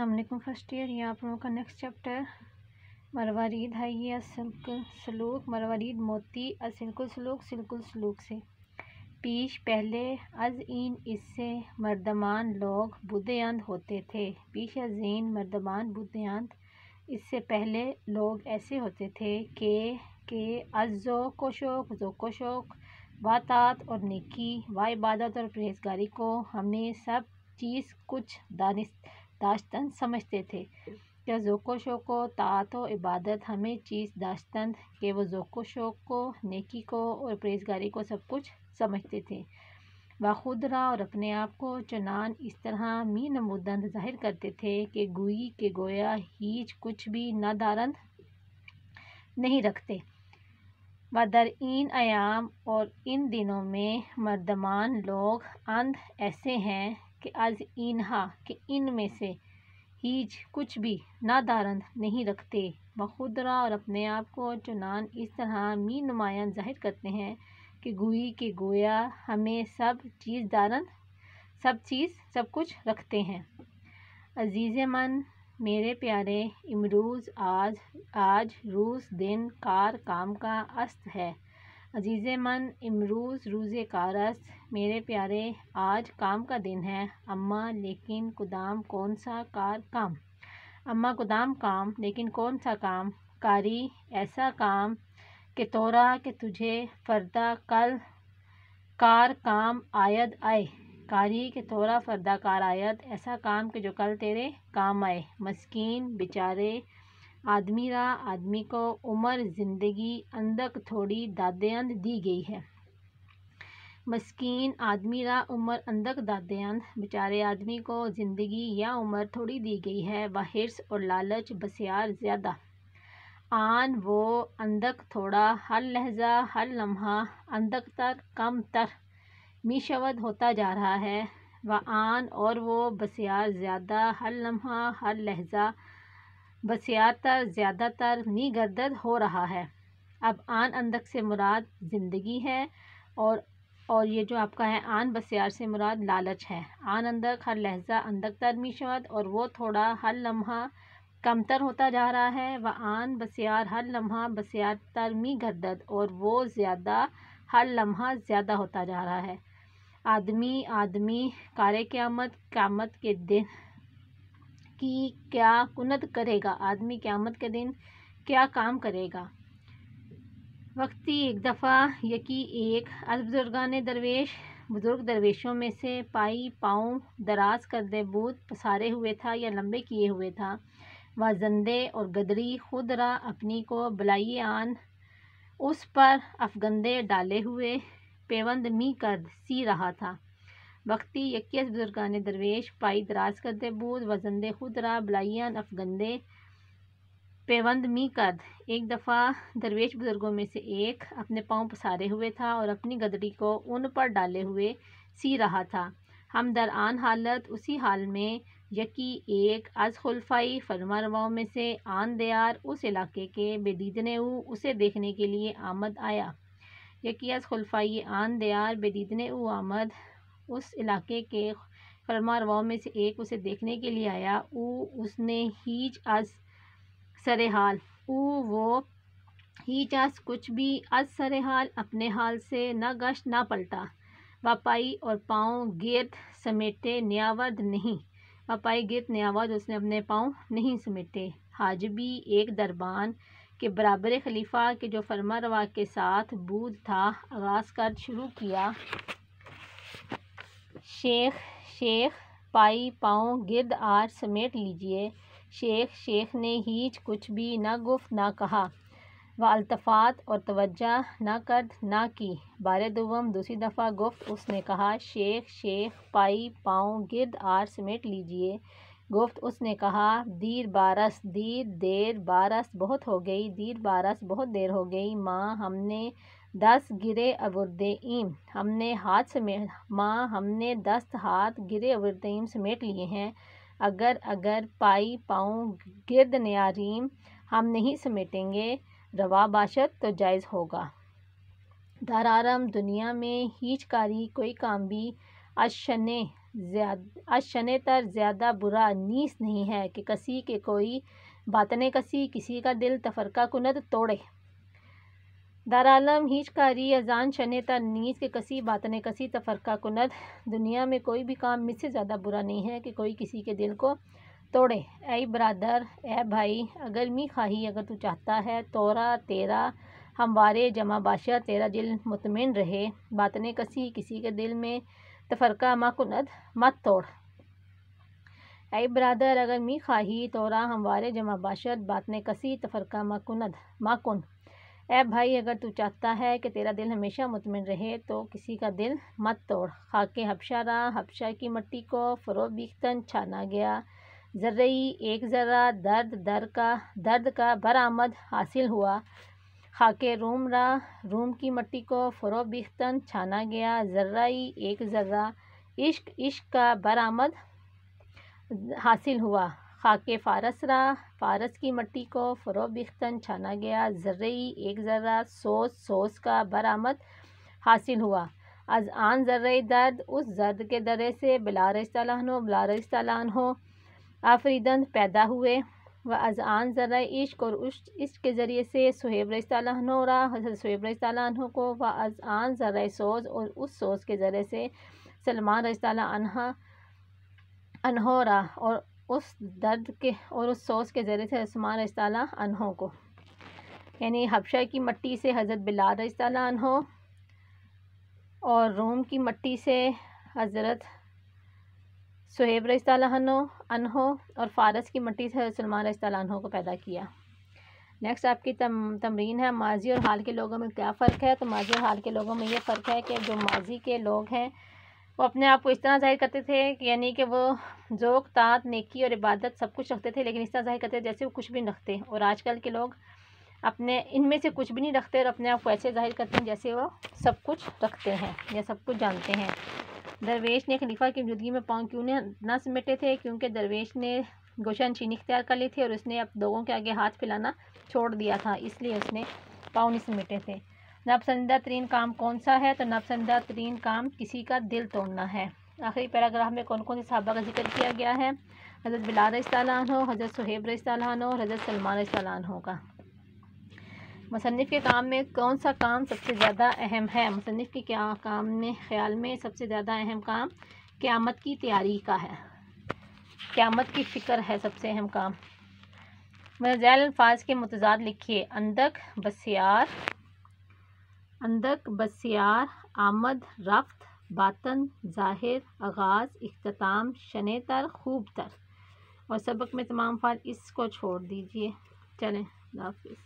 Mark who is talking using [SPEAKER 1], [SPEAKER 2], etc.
[SPEAKER 1] असलकुम first year ये आप लोगों का नेक्स्ट चैप्टर मरवारीद है ये असलकुल सलूक मरवारीद मोती असिल्कुल सलूक सिल्कुल सलूक से पीश पहले इन इससे मर्दमान लोग बुद्धयांद होते थे पीश अजीन मर्दमान बुद्धयांद इससे पहले लोग ऐसे होते थे कि के अज़ो को शोक जो को शोक वातात और निकी व इबादत और परहेजगारी को हमने सब चीज़ कुछ दानिश दाश्तन समझते थे क्या जोको शोको तात तो इबादत हमें चीज़ दाश्तन के वो जोको शोक को नेकी को और परहेजगारी को सब कुछ समझते थे वाखुदरा और अपने आप को चनान इस तरह मी नमूदन जाहिर करते थे कि गुई के गोया हीच कुछ भी नादारंद नहीं रखते व दर इन आयाम और इन दिनों में मर्दमान लोग अंध ऐसे हैं कि आज इन्हा कि में से हीज कुछ भी नादारंद नहीं रखते बखुदरा और अपने आप को चुनान इस तरह मी नुमायाँ जाहिर करते हैं कि गोई के गोया हमें सब चीज़ दारंद सब चीज़ सब कुछ रखते हैं अजीज़ मन मेरे प्यारे इमरूज़ आज आज रूस दिन कार काम का अस्त है अज़ीज़ मन इमरूज़ रूज़ कारस मेरे प्यारे आज काम का दिन है अम्मा लेकिन कुदाम कौन सा कार काम अम्मा कुदाम काम लेकिन कौन सा काम कारी ऐसा काम के तोरा कि तुझे फरदा कल कार काम आयद आए कारी के तोरा फरदा कार आयत ऐसा काम के जो कल तेरे काम आए मस्किन बेचारे आदमी रा आदमी को उम्र ज़िंदगी अंदक थोड़ी दादेयंद दी गई है मस्किन आदमी रा उम्र अंदक दादेयान बेचारे आदमी को ज़िंदगी या उम्र थोड़ी दी गई है व और लालच बसियार ज़्यादा आन वो अंदक थोड़ा हर लहजा हर लम्हा अंदक तर कम तर मिशवद होता जा रहा है व आन और वो बसियार ज़्यादा हर लम्हा हर लहजा बसियातर ज़्यादातर गर्दद हो रहा है अब आन अंदक से मुराद ज़िंदगी है और और ये जो आपका है आन बसियार से मुराद लालच है आन अंदक हर लहजा अंदक तरमीशवत और वो थोड़ा हर लम्हा कमतर होता जा रहा है व आन बसियार हर लम्हा बसियार तरमी गर्दद और वो ज़्यादा हर लम्हा ज़्यादा होता जा रहा है आदमी आदमी कार्य क़्यामत क़्यामत के दिन की क्या कुनत करेगा आदमी क़्यामत के दिन क्या काम करेगा वक्ती एक दफ़ा यकी एक अलबजुर्गान दरवेश बुज़ुर्ग दरवेशों में से पाई पाँव दराज कर दे बूत पसारे हुए था या लंबे किए हुए था वह जंदे और गदरी खुद रहा अपनी को बलाइए आन उस पर अफगंदे डाले हुए पेवंद मी कर सी रहा था वक्ती यकीस बुजुर्गान दरवेश पाई दराज दे बूद दे खुद रा बलायान अफगंदे पेवंद मी कद एक दफ़ा दरवेश बुज़ुर्गों में से एक अपने पाँव पसारे हुए था और अपनी गदड़ी को ऊन पर डाले हुए सी रहा था हम आन हालत उसी हाल में यकी एक अजखुल्फ़ाई फरमारवाओं में से आन दयार उस इलाके के बेदीदने उसे देखने के लिए आमद आया यकी खुलफ़ाई आन दयार बेदीदने आमद उस इलाके के फरमारवाओं में से एक उसे देखने के लिए आया वो उसने हीच अज सरे हाल ऊ वो हीच अज कुछ भी अज सरे हाल अपने हाल से न गश्त ना पलटा वापाई और पाँव गिरद समेटे न्यावद नहीं वापाई गिरद न्यावद उसने अपने पाँव नहीं समेटे हाजबी एक दरबान के बराबर खलीफा के जो फरमा रवा के साथ बूद था आगाज़ कर शुरू किया शेख शेख पाई पाओ गिद आर समेट लीजिए शेख शेख ने हीच कुछ भी ना गुफ ना कहा व अल्तफ़ात और तवज्जा ना कर ना की बार दुम दूसरी दफ़ा गुफ्त उसने कहा शेख शेख पाई पाओ गिद आर समेट लीजिए गुफ्त उसने कहा दीर बारस दीर देर बारस बहुत हो गई दीर बारस बहुत देर हो गई माँ हमने दस गिरे इम हमने हाथ समेट माँ हमने दस हाथ गिरे इम समेट लिए हैं अगर अगर पाई पाऊँ गिरद नारीम हम नहीं समेटेंगे रवा बाशत तो जायज़ होगा दरारम दुनिया में हीचकारी कोई काम भी अशने अशने तर ज़्यादा बुरा नीस नहीं है कि कसी के कोई बातने कसी किसी का दिल तफरका कुनत तोड़े दारालम हीच कारी अजान शने तनीस के कसी ने कसी तफरका कुनत दुनिया में कोई भी काम मुझसे ज़्यादा बुरा नहीं है कि कोई किसी के दिल को तोड़े ऐ बरदर ऐ भाई अगर मी खाही अगर तू चाहता है तोरा तेरा हमवारे जमा बादशाह तेरा दिल मुतमिन रहे बात ने कसी किसी के दिल में तफरका माकुनत मत तोड़ ऐ बरदर अगर मी खाही तोरा हमवारे जमा बात ने कसी तफरका माँ कुन ऐ भाई अगर तू चाहता है कि तेरा दिल हमेशा मुतमिन रहे तो किसी का दिल मत तोड़ खाके हबशा रहा हबशा की मट्टी को फरो बीखतन छाना गया जर्रई एक ज़रा दर्द दर का दर्द का बरामद हासिल हुआ ख़ाके रूम रहा रूम की मट्टी को फरो बीखतन छाना गया जर्रई एक ज़रा इश्क इश्क का बरामद हासिल हुआ खाक फ़ारस रहा फ़ारस की मट्टी को फ़रो बिख्तन छाना गया जर्रई एक ज़र्रा सोस सोस का बरामद हासिल हुआ अज आन ज़र्री दर्द उस जर्द के दरे से बिलारस तलानो बिलारस तलानो आफरीदन पैदा हुए व अज आन जर्र इश्क और इश्क के ज़रिए से सुहेब रस्तानो रहा हजरत सुहेब रस्तानो को व अज आन जर्र सोज और उस सोज के ज़रिए से सलमान रस्ताना अनहा अनहोरा और उस दर्द के और उस सोच के ज़रिए से उस्मान रिश्ता अनहों को यानी हबशा की मट्टी से हज़रत बिलाल रिश्ता अनहों और रोम की मट्टी से हज़रत सुहेब रिश्ता अनहो और फ़ारस की मट्टी से सलमान अनहों को पैदा किया नेक्स्ट आपकी तम तमरीन है माजी और हाल के लोगों में क्या फ़र्क है तो माजी और हाल के लोगों में ये फ़र्क है कि जो माजी के लोग हैं वो अपने आप को इस तरह जाहिर करते थे कि यानी कि वो जोक तात नेकी और इबादत सब कुछ रखते थे लेकिन इस तरह जाहिर करते थे जैसे वो कुछ भी नहीं रखते और आजकल के लोग अपने इनमें से कुछ भी नहीं रखते और अपने आप को ऐसे जाहिर करते हैं जैसे वो सब कुछ रखते हैं या सब कुछ जानते हैं दरवेश ने खलीफा की मौजूदगी में पाँव क्यों नहीं ना समेटे थे क्योंकि दरवेश ने गोशन छीनी इख्तियार कर ली थी और उसने अब लोगों के आगे हाथ फैलाना छोड़ दिया था इसलिए उसने पाँव नहीं समेटे थे नापसंदा तरीन काम कौन सा है तो नापसंदा तरीन काम किसी का दिल तोड़ना है आखिरी पैराग्राफ में कौन कौन से सहाबा का जिक्र किया गया है हज़रत बिलाल रस्तान हो हज़रत सुहेब रस्तान हो हज़रत सलमान रस्तान हो का मुसनफ़ के काम में कौन सा काम सबसे ज़्यादा अहम है मुसनफ़ के क्या काम में ख्याल में सबसे ज़्यादा अहम काम क़्यामत की तैयारी का है क़्यामत की फ़िक्र है सबसे अहम काम मजैल अल्फाज के मतजाद लिखिए अंदक बसियार अंदक बसियार आमद रफ्त बातन ज़ाहिर आगाज़ अख्ताम शन तर खूब तर और सबक में तमाम फ़ाल इसको छोड़ दीजिए चलें हाफ